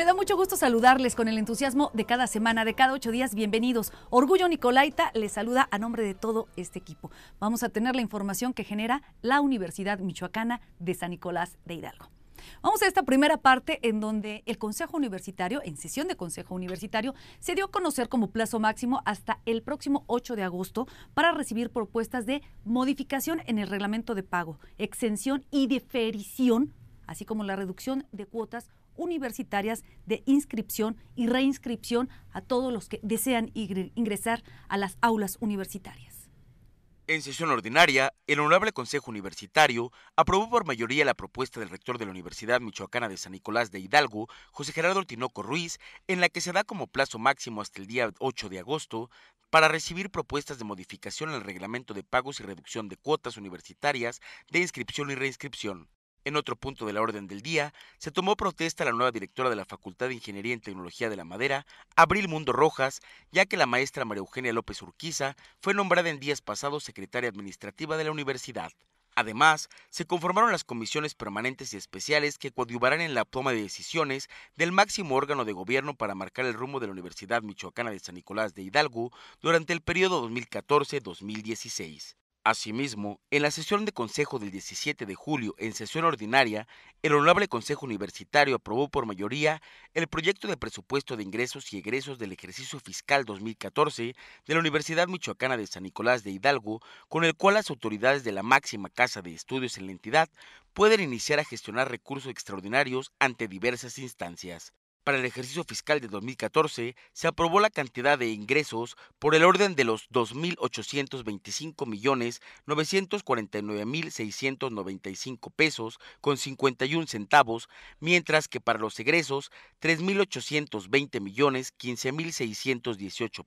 Me da mucho gusto saludarles con el entusiasmo de cada semana, de cada ocho días. Bienvenidos. Orgullo Nicolaita les saluda a nombre de todo este equipo. Vamos a tener la información que genera la Universidad Michoacana de San Nicolás de Hidalgo. Vamos a esta primera parte en donde el Consejo Universitario, en sesión de Consejo Universitario, se dio a conocer como plazo máximo hasta el próximo 8 de agosto para recibir propuestas de modificación en el reglamento de pago, exención y deferición, así como la reducción de cuotas universitarias de inscripción y reinscripción a todos los que desean ingresar a las aulas universitarias. En sesión ordinaria, el Honorable Consejo Universitario aprobó por mayoría la propuesta del rector de la Universidad Michoacana de San Nicolás de Hidalgo, José Gerardo Tinoco Ruiz, en la que se da como plazo máximo hasta el día 8 de agosto para recibir propuestas de modificación al reglamento de pagos y reducción de cuotas universitarias de inscripción y reinscripción. En otro punto de la orden del día, se tomó protesta la nueva directora de la Facultad de Ingeniería y Tecnología de la Madera, Abril Mundo Rojas, ya que la maestra María Eugenia López Urquiza fue nombrada en días pasados secretaria administrativa de la universidad. Además, se conformaron las comisiones permanentes y especiales que coadyuvarán en la toma de decisiones del máximo órgano de gobierno para marcar el rumbo de la Universidad Michoacana de San Nicolás de Hidalgo durante el periodo 2014-2016. Asimismo, en la sesión de Consejo del 17 de julio, en sesión ordinaria, el Honorable Consejo Universitario aprobó por mayoría el proyecto de presupuesto de ingresos y egresos del ejercicio fiscal 2014 de la Universidad Michoacana de San Nicolás de Hidalgo, con el cual las autoridades de la máxima casa de estudios en la entidad pueden iniciar a gestionar recursos extraordinarios ante diversas instancias para el ejercicio fiscal de 2014 se aprobó la cantidad de ingresos por el orden de los 2,825,949,695 millones pesos con 51 centavos, mientras que para los egresos 3,820,015,618 millones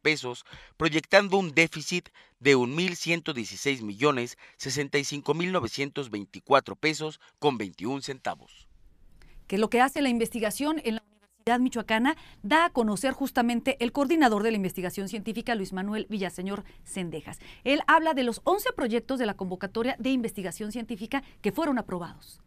pesos, proyectando un déficit de 1,116,065,924 millones pesos con 21 centavos. Que lo que hace la investigación en Universidad Michoacana da a conocer justamente el coordinador de la investigación científica, Luis Manuel Villaseñor Cendejas. Él habla de los 11 proyectos de la convocatoria de investigación científica que fueron aprobados.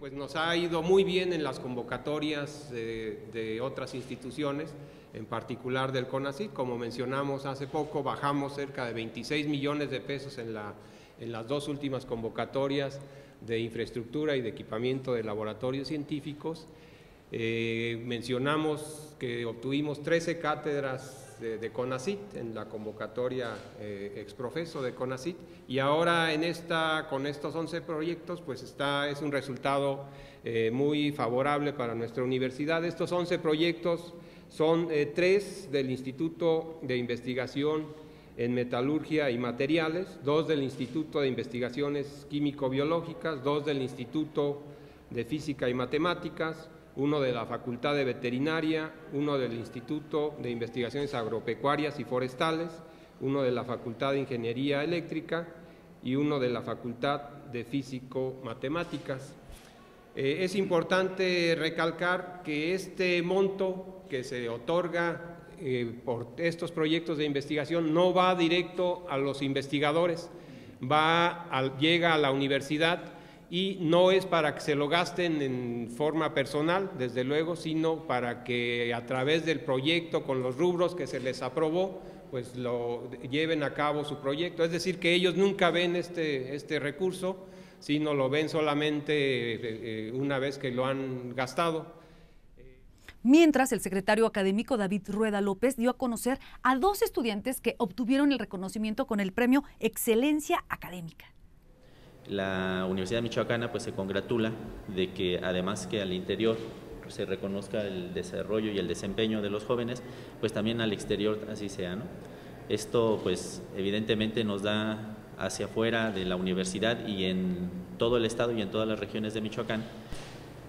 Pues nos ha ido muy bien en las convocatorias de, otras instituciones, en particular del CONACYT. Como mencionamos hace poco, bajamos cerca de 26 millones de pesos en las dos últimas convocatorias de infraestructura y de equipamiento de laboratorios científicos eh, mencionamos que obtuvimos 13 cátedras de, CONACIT en la convocatoria eh, exprofeso de CONACIT y ahora en esta, con estos 11 proyectos pues está, es un resultado eh, muy favorable para nuestra universidad. Estos 11 proyectos son eh, tres del Instituto de Investigación en Metalurgia y Materiales, dos del Instituto de Investigaciones Químico-Biológicas, dos del Instituto de Física y Matemáticas, uno de la Facultad de Veterinaria, uno del Instituto de Investigaciones Agropecuarias y Forestales, uno de la Facultad de Ingeniería Eléctrica y uno de la Facultad de Físico Matemáticas. Eh, es importante recalcar que este monto que se otorga eh, por estos proyectos de investigación no va directo a los investigadores, va llega a la universidad y no es para que se lo gasten en forma personal, desde luego, sino para que a través del proyecto con los rubros que se les aprobó, pues lo lleven a cabo su proyecto. Es decir, que ellos nunca ven este, este recurso, sino lo ven solamente eh, una vez que lo han gastado. Mientras, el secretario académico David Rueda López dio a conocer a dos estudiantes que obtuvieron el reconocimiento con el premio Excelencia Académica la Universidad Michoacana pues se congratula de que además que al interior se reconozca el desarrollo y el desempeño de los jóvenes, pues también al exterior así sea. ¿no? Esto pues evidentemente nos da hacia afuera de la universidad y en todo el estado y en todas las regiones de Michoacán,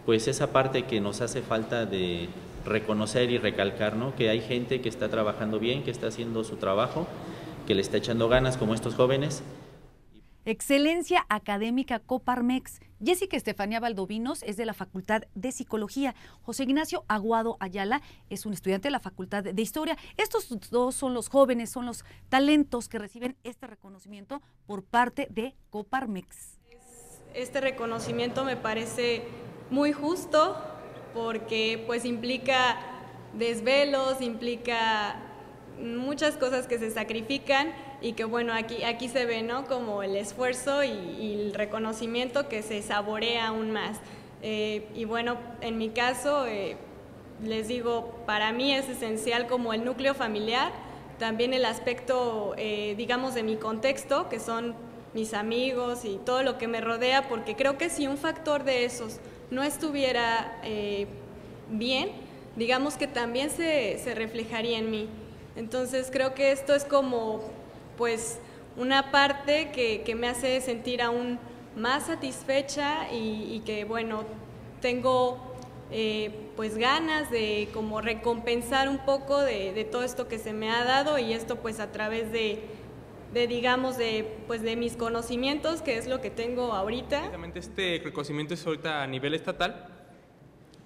pues esa parte que nos hace falta de reconocer y recalcar, ¿no? que hay gente que está trabajando bien, que está haciendo su trabajo, que le está echando ganas como estos jóvenes. Excelencia Académica Coparmex. Jessica Estefanía Valdovinos es de la Facultad de Psicología. José Ignacio Aguado Ayala es un estudiante de la Facultad de Historia. Estos dos son los jóvenes, son los talentos que reciben este reconocimiento por parte de Coparmex. Este reconocimiento me parece muy justo porque pues implica desvelos, implica muchas cosas que se sacrifican y que bueno, aquí, aquí se ve ¿no? como el esfuerzo y, el reconocimiento que se saborea aún más. Eh, y bueno, en mi caso, eh, les digo, para mí es esencial como el núcleo familiar, también el aspecto, eh, digamos, de mi contexto, que son mis amigos y todo lo que me rodea, porque creo que si un factor de esos no estuviera bien, digamos que también se, se reflejaría en mí. Entonces creo que esto es como pues una parte que, me hace sentir aún más satisfecha y, que bueno, tengo eh, pues ganas de como recompensar un poco de, todo esto que se me ha dado y esto pues a través de, digamos de pues de mis conocimientos que es lo que tengo ahorita. este reconocimiento es ahorita a nivel estatal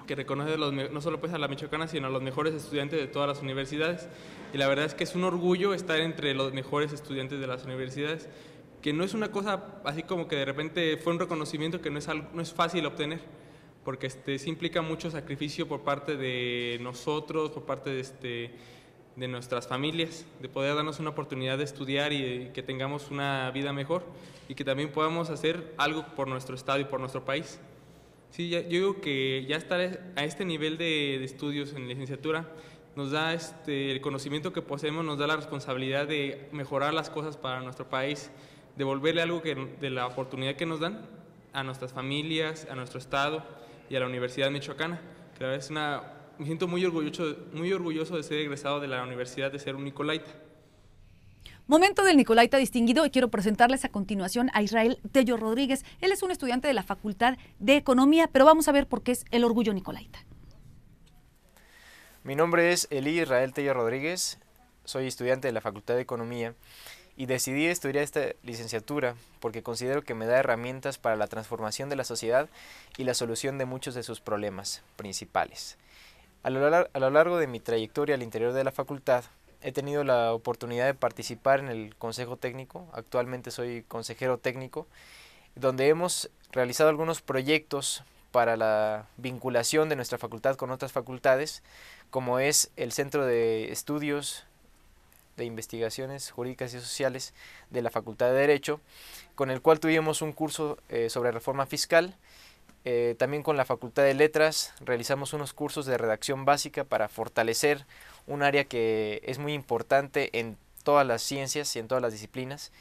que reconoce no solo pues a la michoacana, sino a los mejores estudiantes de todas las universidades. Y la verdad es que es un orgullo estar entre los mejores estudiantes de las universidades, que no es una cosa así como que de repente fue un reconocimiento que no es, no es fácil obtener, porque este, implica mucho sacrificio por parte de nosotros, por parte de, este, de nuestras familias, de poder darnos una oportunidad de estudiar y que tengamos una vida mejor y que también podamos hacer algo por nuestro estado y por nuestro país. Sí, yo digo que ya estar a este nivel de, estudios en licenciatura nos da este, el conocimiento que poseemos, nos da la responsabilidad de mejorar las cosas para nuestro país, devolverle algo de la oportunidad que nos dan a nuestras familias, a nuestro estado y a la Universidad Michoacana. una, me siento muy orgulloso, muy orgulloso de ser egresado de la Universidad de ser un Nicolaita. Momento del Nicolaita distinguido y quiero presentarles a continuación a Israel Tello Rodríguez. Él es un estudiante de la Facultad de Economía, pero vamos a ver por qué es el orgullo Nicolaita. Mi nombre es Eli Israel Tello Rodríguez, soy estudiante de la Facultad de Economía y decidí estudiar esta licenciatura porque considero que me da herramientas para la transformación de la sociedad y la solución de muchos de sus problemas principales. A lo, largo de mi trayectoria al interior de la facultad, he tenido la oportunidad de participar en el Consejo Técnico, actualmente soy consejero técnico, donde hemos realizado algunos proyectos para la vinculación de nuestra facultad con otras facultades, como es el Centro de Estudios de Investigaciones Jurídicas y Sociales de la Facultad de Derecho, con el cual tuvimos un curso eh, sobre reforma fiscal eh, también con la Facultad de Letras realizamos unos cursos de redacción básica para fortalecer un área que es muy importante en todas las ciencias y en todas las disciplinas.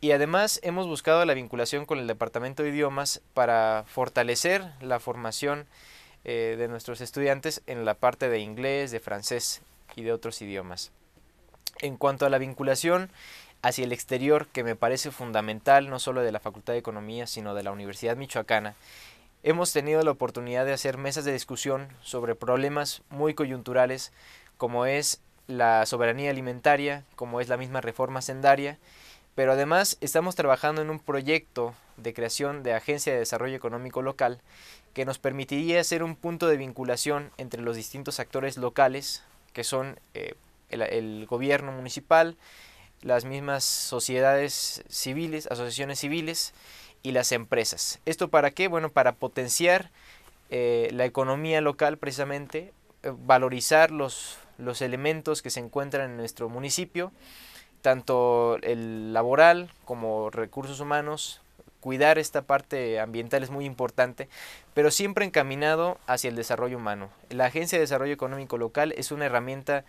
Y además hemos buscado la vinculación con el Departamento de Idiomas para fortalecer la formación eh, de nuestros estudiantes en la parte de inglés, de francés y de otros idiomas. En cuanto a la vinculación hacia el exterior, que me parece fundamental no solo de la Facultad de Economía, sino de la Universidad Michoacana, hemos tenido la oportunidad de hacer mesas de discusión sobre problemas muy coyunturales como es la soberanía alimentaria, como es la misma reforma sendaria, pero además estamos trabajando en un proyecto de creación de Agencia de Desarrollo Económico Local que nos permitiría ser un punto de vinculación entre los distintos actores locales, que son eh, el gobierno municipal, las mismas sociedades civiles, asociaciones civiles, y las empresas. ¿Esto para qué? Bueno, para potenciar eh, la economía local precisamente, eh, valorizar los, los elementos que se encuentran en nuestro municipio, tanto el laboral como recursos humanos, cuidar esta parte ambiental es muy importante, pero siempre encaminado hacia el desarrollo humano. La Agencia de Desarrollo Económico Local es una herramienta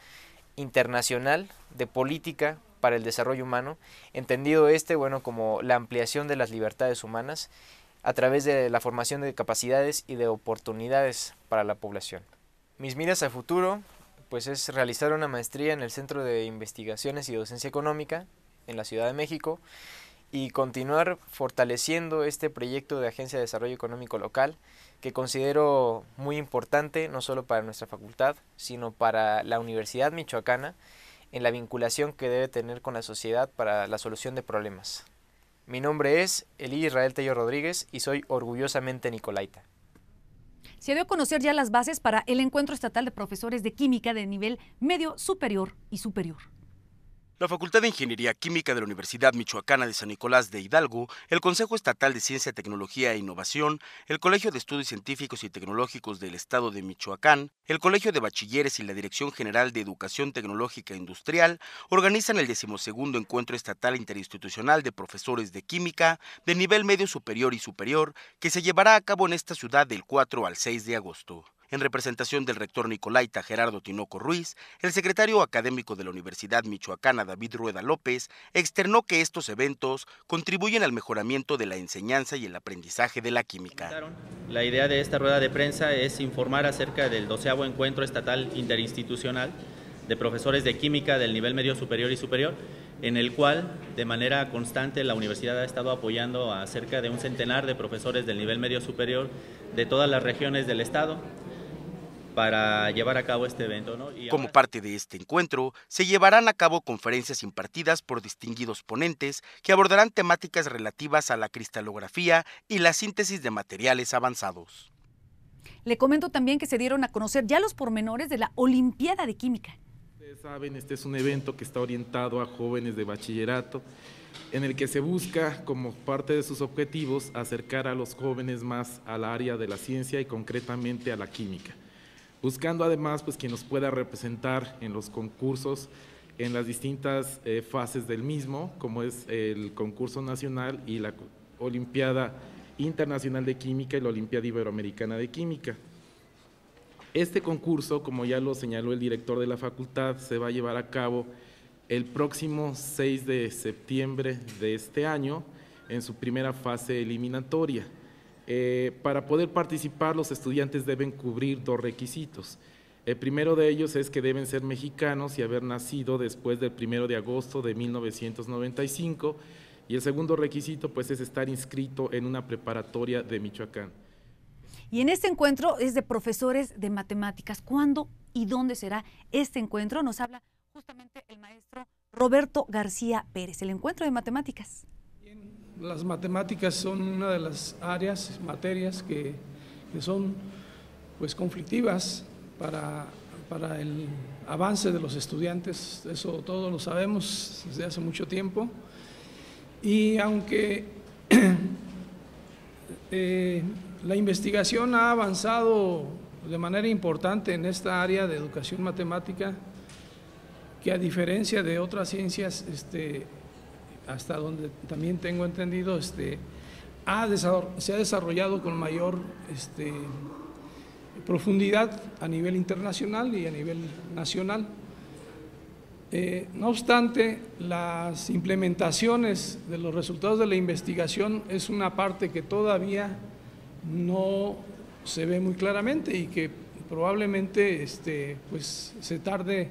internacional de política para el desarrollo humano, entendido este, bueno, como la ampliación de las libertades humanas a través de la formación de capacidades y de oportunidades para la población. Mis miras a futuro, pues es realizar una maestría en el Centro de Investigaciones y Docencia Económica en la Ciudad de México y continuar fortaleciendo este proyecto de Agencia de Desarrollo Económico Local que considero muy importante no solo para nuestra facultad, sino para la Universidad Michoacana en la vinculación que debe tener con la sociedad para la solución de problemas. Mi nombre es Eli Israel Tello Rodríguez y soy orgullosamente Nicolaita. Se dio a conocer ya las bases para el encuentro estatal de profesores de química de nivel medio superior y superior. La Facultad de Ingeniería Química de la Universidad Michoacana de San Nicolás de Hidalgo, el Consejo Estatal de Ciencia, Tecnología e Innovación, el Colegio de Estudios Científicos y Tecnológicos del Estado de Michoacán, el Colegio de Bachilleres y la Dirección General de Educación Tecnológica e Industrial organizan el decimosegundo Encuentro Estatal Interinstitucional de Profesores de Química de nivel medio superior y superior que se llevará a cabo en esta ciudad del 4 al 6 de agosto en representación del rector Nicolaita Gerardo Tinoco Ruiz, el secretario académico de la Universidad Michoacana David Rueda López externó que estos eventos contribuyen al mejoramiento de la enseñanza y el aprendizaje de la química. La idea de esta rueda de prensa es informar acerca del doceavo encuentro estatal interinstitucional de profesores de química del nivel medio superior y superior, en el cual de manera constante la universidad ha estado apoyando a cerca de un centenar de profesores del nivel medio superior de todas las regiones del estado, para llevar a cabo este evento. ¿no? Como parte de este encuentro, se llevarán a cabo conferencias impartidas por distinguidos ponentes que abordarán temáticas relativas a la cristalografía y la síntesis de materiales avanzados. Le comento también que se dieron a conocer ya los pormenores de la Olimpiada de Química. Ustedes saben, este es un evento que está orientado a jóvenes de bachillerato, en el que se busca, como parte de sus objetivos, acercar a los jóvenes más al área de la ciencia y concretamente a la química buscando además pues, quien nos pueda representar en los concursos en las distintas eh, fases del mismo, como es el concurso nacional y la Olimpiada Internacional de Química y la Olimpiada Iberoamericana de Química. Este concurso, como ya lo señaló el director de la facultad, se va a llevar a cabo el próximo 6 de septiembre de este año en su primera fase eliminatoria. Eh, para poder participar, los estudiantes deben cubrir dos requisitos. El primero de ellos es que deben ser mexicanos y haber nacido después del 1 de agosto de 1995 y el segundo requisito pues es estar inscrito en una preparatoria de Michoacán. Y en este encuentro es de profesores de matemáticas. ¿Cuándo y dónde será este encuentro? Nos habla justamente el maestro Roberto García Pérez, el encuentro de matemáticas las matemáticas son una de las áreas, materias que, son pues conflictivas para, el avance de los estudiantes, eso todos lo sabemos desde hace mucho tiempo. Y aunque eh, la investigación ha avanzado de manera importante en esta área de educación matemática, que a diferencia de otras ciencias, este, hasta donde también tengo entendido, este, ha se ha desarrollado con mayor este, profundidad a nivel internacional y a nivel nacional. Eh, no obstante, las implementaciones de los resultados de la investigación es una parte que todavía no se ve muy claramente y que probablemente este, pues, se tarde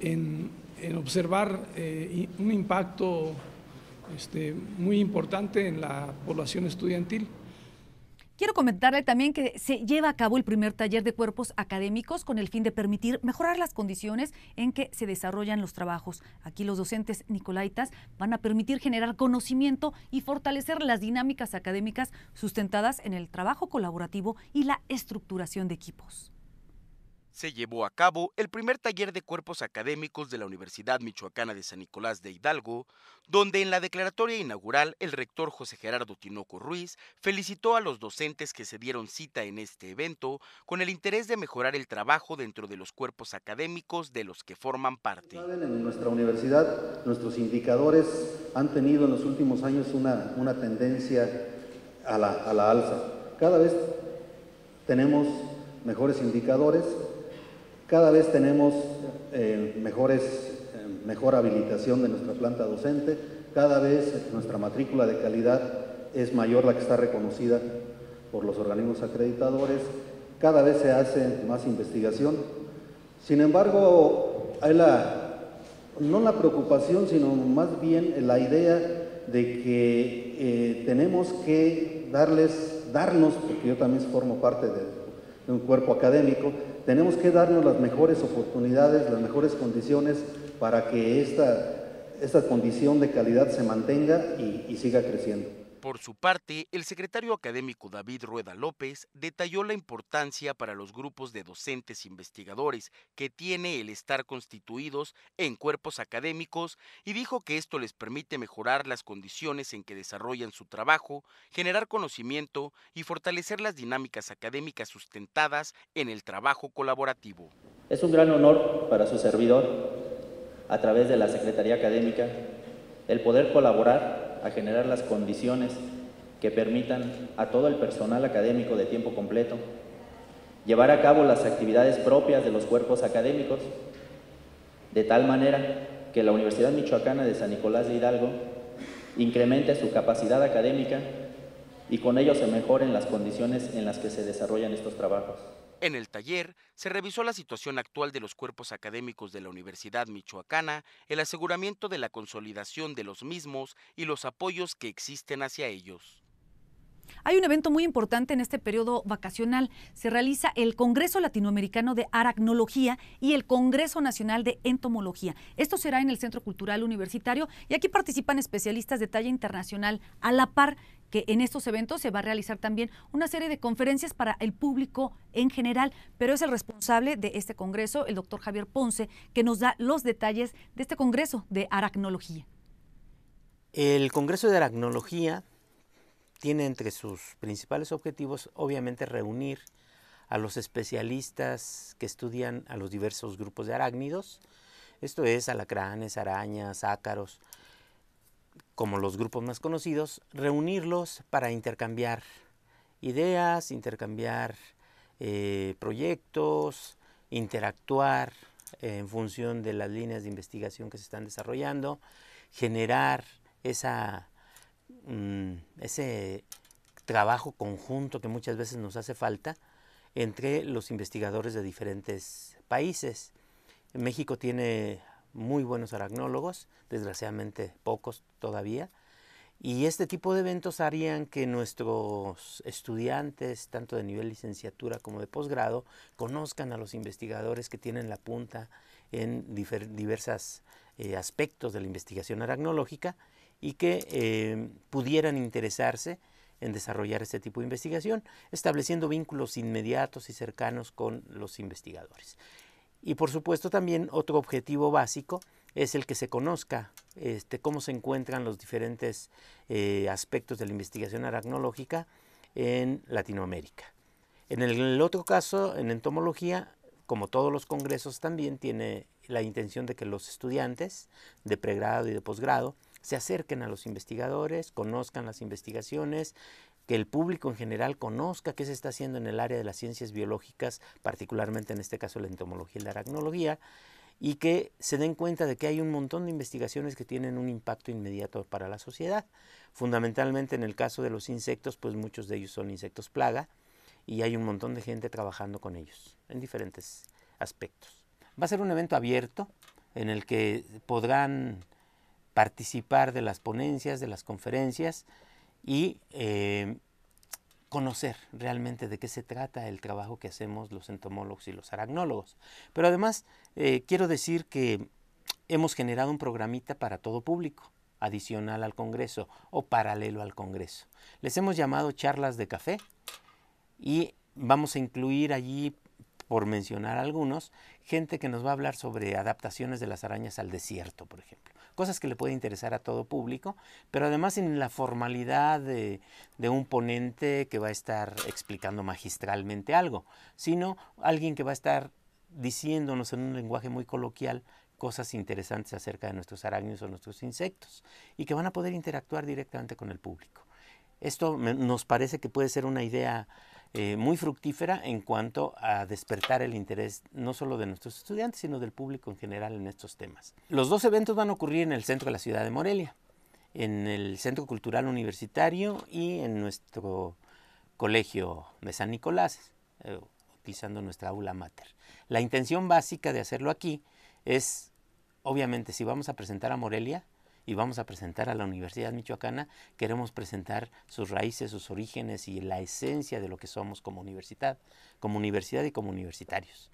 en, observar eh, un impacto este, muy importante en la población estudiantil. Quiero comentarle también que se lleva a cabo el primer taller de cuerpos académicos con el fin de permitir mejorar las condiciones en que se desarrollan los trabajos. Aquí los docentes nicolaitas van a permitir generar conocimiento y fortalecer las dinámicas académicas sustentadas en el trabajo colaborativo y la estructuración de equipos se llevó a cabo el primer taller de cuerpos académicos de la Universidad Michoacana de San Nicolás de Hidalgo, donde en la declaratoria inaugural el rector José Gerardo Tinoco Ruiz felicitó a los docentes que se dieron cita en este evento con el interés de mejorar el trabajo dentro de los cuerpos académicos de los que forman parte. En nuestra universidad nuestros indicadores han tenido en los últimos años una, una tendencia a la, a la alza. Cada vez tenemos mejores indicadores, cada vez tenemos eh, mejores, eh, mejor habilitación de nuestra planta docente, cada vez nuestra matrícula de calidad es mayor la que está reconocida por los organismos acreditadores, cada vez se hace más investigación. Sin embargo, hay no la preocupación, sino más bien la idea de que eh, tenemos que darles, darnos, porque yo también formo parte de, de un cuerpo académico, tenemos que darnos las mejores oportunidades, las mejores condiciones para que esta, esta condición de calidad se mantenga y siga creciendo. Por su parte, el secretario académico David Rueda López detalló la importancia para los grupos de docentes investigadores que tiene el estar constituidos en cuerpos académicos y dijo que esto les permite mejorar las condiciones en que desarrollan su trabajo, generar conocimiento y fortalecer las dinámicas académicas sustentadas en el trabajo colaborativo. Es un gran honor para su servidor, a través de la Secretaría Académica, el poder colaborar a generar las condiciones que permitan a todo el personal académico de tiempo completo llevar a cabo las actividades propias de los cuerpos académicos, de tal manera que la Universidad Michoacana de San Nicolás de Hidalgo incremente su capacidad académica y con ello se mejoren las condiciones en las que se desarrollan estos trabajos. En el taller se revisó la situación actual de los cuerpos académicos de la Universidad Michoacana, el aseguramiento de la consolidación de los mismos y los apoyos que existen hacia ellos. Hay un evento muy importante en este periodo vacacional. Se realiza el Congreso Latinoamericano de Aracnología y el Congreso Nacional de Entomología. Esto será en el Centro Cultural Universitario y aquí participan especialistas de talla internacional a la par que en estos eventos se va a realizar también una serie de conferencias para el público en general, pero es el responsable de este congreso, el doctor Javier Ponce, que nos da los detalles de este congreso de aracnología. El congreso de aracnología tiene entre sus principales objetivos, obviamente, reunir a los especialistas que estudian a los diversos grupos de arácnidos, esto es alacranes, arañas, ácaros, como los grupos más conocidos, reunirlos para intercambiar ideas, intercambiar eh, proyectos, interactuar eh, en función de las líneas de investigación que se están desarrollando, generar esa, mm, ese trabajo conjunto que muchas veces nos hace falta entre los investigadores de diferentes países. México tiene muy buenos aracnólogos, desgraciadamente pocos todavía, y este tipo de eventos harían que nuestros estudiantes, tanto de nivel licenciatura como de posgrado, conozcan a los investigadores que tienen la punta en diversos eh, aspectos de la investigación aracnológica y que eh, pudieran interesarse en desarrollar este tipo de investigación, estableciendo vínculos inmediatos y cercanos con los investigadores. Y por supuesto también otro objetivo básico es el que se conozca este, cómo se encuentran los diferentes eh, aspectos de la investigación aracnológica en Latinoamérica. En el otro caso, en entomología, como todos los congresos, también tiene la intención de que los estudiantes de pregrado y de posgrado se acerquen a los investigadores, conozcan las investigaciones, que el público en general conozca qué se está haciendo en el área de las ciencias biológicas, particularmente en este caso la entomología y la aracnología, y que se den cuenta de que hay un montón de investigaciones que tienen un impacto inmediato para la sociedad. Fundamentalmente en el caso de los insectos, pues muchos de ellos son insectos plaga y hay un montón de gente trabajando con ellos en diferentes aspectos. Va a ser un evento abierto en el que podrán participar de las ponencias, de las conferencias, y em, conocer realmente de qué se trata el trabajo que hacemos los entomólogos y los aracnólogos. Pero además eh, quiero decir que hemos generado un programita para todo público, adicional al Congreso o paralelo al Congreso. Les hemos llamado charlas de café y vamos a incluir allí, por mencionar algunos, gente que nos va a hablar sobre adaptaciones de las arañas al desierto, por ejemplo cosas que le puede interesar a todo público, pero además en la formalidad de, un ponente que va a estar explicando magistralmente algo, sino alguien que va a estar diciéndonos en un lenguaje muy coloquial cosas interesantes acerca de nuestros arácnidos o nuestros insectos y que van a poder interactuar directamente con el público. Esto nos parece que puede ser una idea eh, muy fructífera en cuanto a despertar el interés no solo de nuestros estudiantes, sino del público en general en estos temas. Los dos eventos van a ocurrir en el centro de la ciudad de Morelia, en el Centro Cultural Universitario y en nuestro colegio de San Nicolás, eh, utilizando nuestra aula mater. La intención básica de hacerlo aquí es, obviamente, si vamos a presentar a Morelia, y vamos a presentar a la Universidad Michoacana, queremos presentar sus raíces, sus orígenes y la esencia de lo que somos como universidad, como universidad y como universitarios.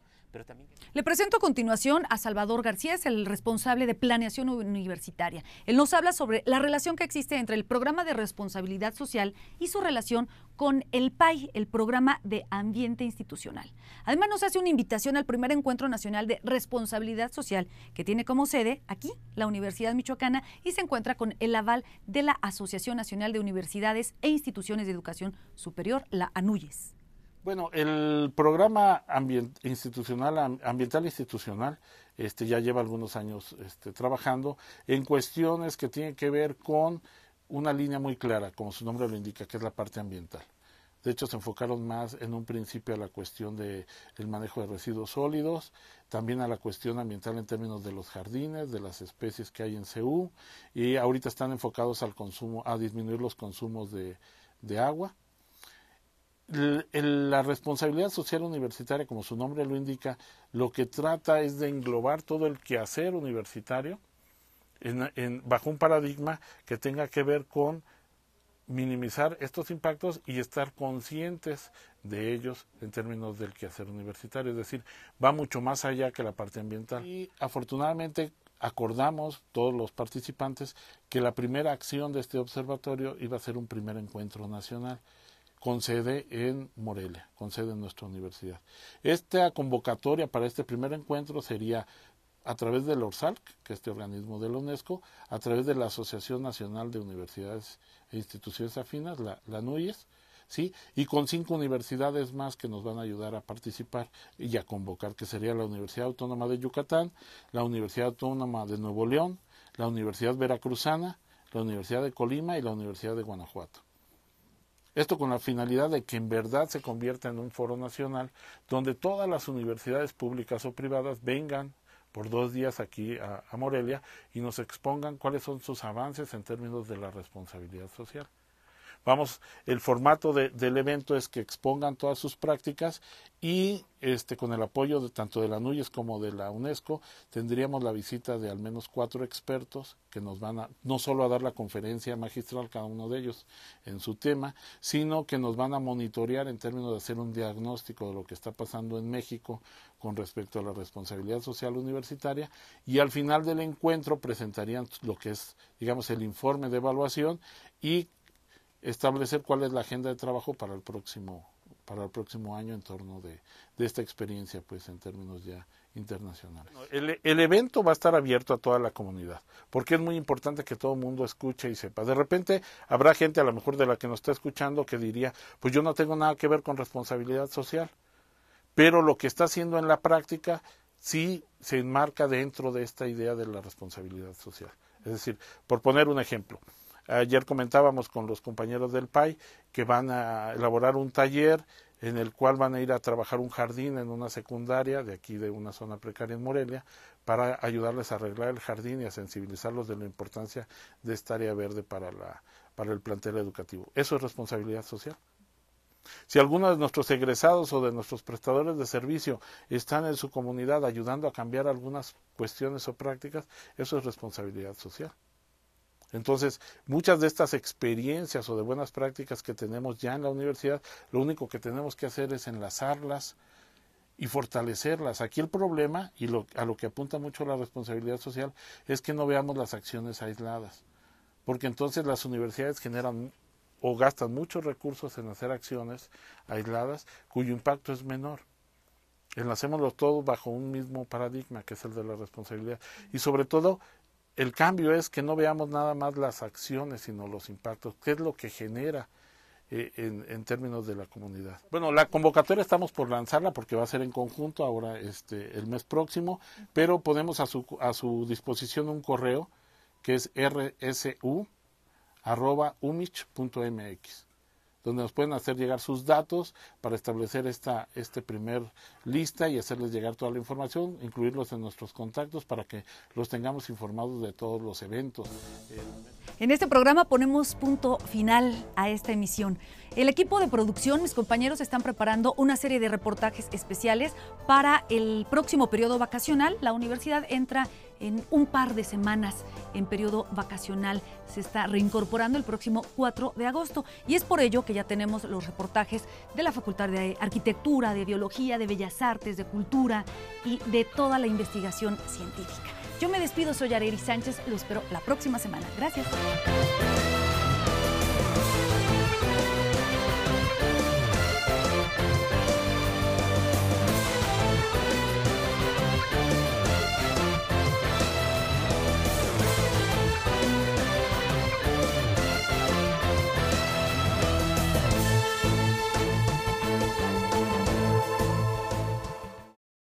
Le presento a continuación a Salvador García, es el responsable de planeación universitaria. Él nos habla sobre la relación que existe entre el programa de responsabilidad social y su relación con el PAI, el programa de ambiente institucional. Además nos hace una invitación al primer encuentro nacional de responsabilidad social que tiene como sede aquí la Universidad Michoacana y se encuentra con el aval de la Asociación Nacional de Universidades e Instituciones de Educación Superior, la ANUYES. Bueno, el programa institucional, ambiental institucional este, ya lleva algunos años este, trabajando en cuestiones que tienen que ver con una línea muy clara, como su nombre lo indica, que es la parte ambiental. De hecho, se enfocaron más en un principio a la cuestión del manejo de residuos sólidos, también a la cuestión ambiental en términos de los jardines, de las especies que hay en CEU, y ahorita están enfocados al consumo, a disminuir los consumos de agua la responsabilidad social universitaria, como su nombre lo indica, lo que trata es de englobar todo el quehacer universitario bajo un paradigma que tenga que ver con minimizar estos impactos y estar conscientes de ellos en términos del quehacer universitario. Es decir, va mucho más allá que la parte ambiental. Y afortunadamente acordamos todos los participantes que la primera acción de este observatorio iba a ser un primer encuentro nacional con sede en Morelia, con sede en nuestra universidad. Esta convocatoria para este primer encuentro sería a través del ORSALC, que es este organismo de la UNESCO, a través de la Asociación Nacional de Universidades e Instituciones Afinas, la, la NUIES, ¿sí? y con cinco universidades más que nos van a ayudar a participar y a convocar, que sería la Universidad Autónoma de Yucatán, la Universidad Autónoma de Nuevo León, la Universidad Veracruzana, la Universidad de Colima y la Universidad de Guanajuato. Esto con la finalidad de que en verdad se convierta en un foro nacional donde todas las universidades públicas o privadas vengan por dos días aquí a, Morelia y nos expongan cuáles son sus avances en términos de la responsabilidad social. Vamos, el formato del evento es que expongan todas sus prácticas y este, con el apoyo tanto de la NUYES como de la UNESCO tendríamos la visita de al menos cuatro expertos que nos van a, no solo a dar la conferencia magistral cada uno de ellos en su tema, sino que nos van a monitorear en términos de hacer un diagnóstico de lo que está pasando en México con respecto a la responsabilidad social universitaria y al final del encuentro presentarían lo que es, digamos, el informe de evaluación y establecer cuál es la agenda de trabajo para el próximo para el próximo año en torno de, esta experiencia, pues en términos ya internacionales. El, el, evento va a estar abierto a toda la comunidad, porque es muy importante que todo el mundo escuche y sepa. De repente habrá gente, a lo mejor de la que nos está escuchando, que diría, pues yo no tengo nada que ver con responsabilidad social, pero lo que está haciendo en la práctica sí se enmarca dentro de esta idea de la responsabilidad social. Es decir, por poner un ejemplo, Ayer comentábamos con los compañeros del PAI que van a elaborar un taller en el cual van a ir a trabajar un jardín en una secundaria de aquí de una zona precaria en Morelia para ayudarles a arreglar el jardín y a sensibilizarlos de la importancia de esta área verde para, la, para el plantel educativo. Eso es responsabilidad social. Si algunos de nuestros egresados o de nuestros prestadores de servicio están en su comunidad ayudando a cambiar algunas cuestiones o prácticas, eso es responsabilidad social. Entonces, muchas de estas experiencias o de buenas prácticas que tenemos ya en la universidad, lo único que tenemos que hacer es enlazarlas y fortalecerlas. Aquí el problema, y a lo que apunta mucho la responsabilidad social, es que no veamos las acciones aisladas, porque entonces las universidades generan o gastan muchos recursos en hacer acciones aisladas cuyo impacto es menor. Enlacémoslo todo bajo un mismo paradigma, que es el de la responsabilidad. Y sobre todo, el cambio es que no veamos nada más las acciones, sino los impactos, qué es lo que genera eh, en, términos de la comunidad. Bueno, la convocatoria estamos por lanzarla porque va a ser en conjunto ahora este, el mes próximo, pero ponemos a su, a su disposición un correo que es rsu.umich.mx donde nos pueden hacer llegar sus datos para establecer esta este primer lista y hacerles llegar toda la información, incluirlos en nuestros contactos para que los tengamos informados de todos los eventos. En este programa ponemos punto final a esta emisión. El equipo de producción, mis compañeros, están preparando una serie de reportajes especiales para el próximo periodo vacacional. La universidad entra en un par de semanas en periodo vacacional. Se está reincorporando el próximo 4 de agosto y es por ello que ya tenemos los reportajes de la Facultad de Arquitectura, de Biología, de Bellas Artes, de Cultura y de toda la investigación científica. Yo me despido, soy Areri Sánchez, los espero la próxima semana. Gracias.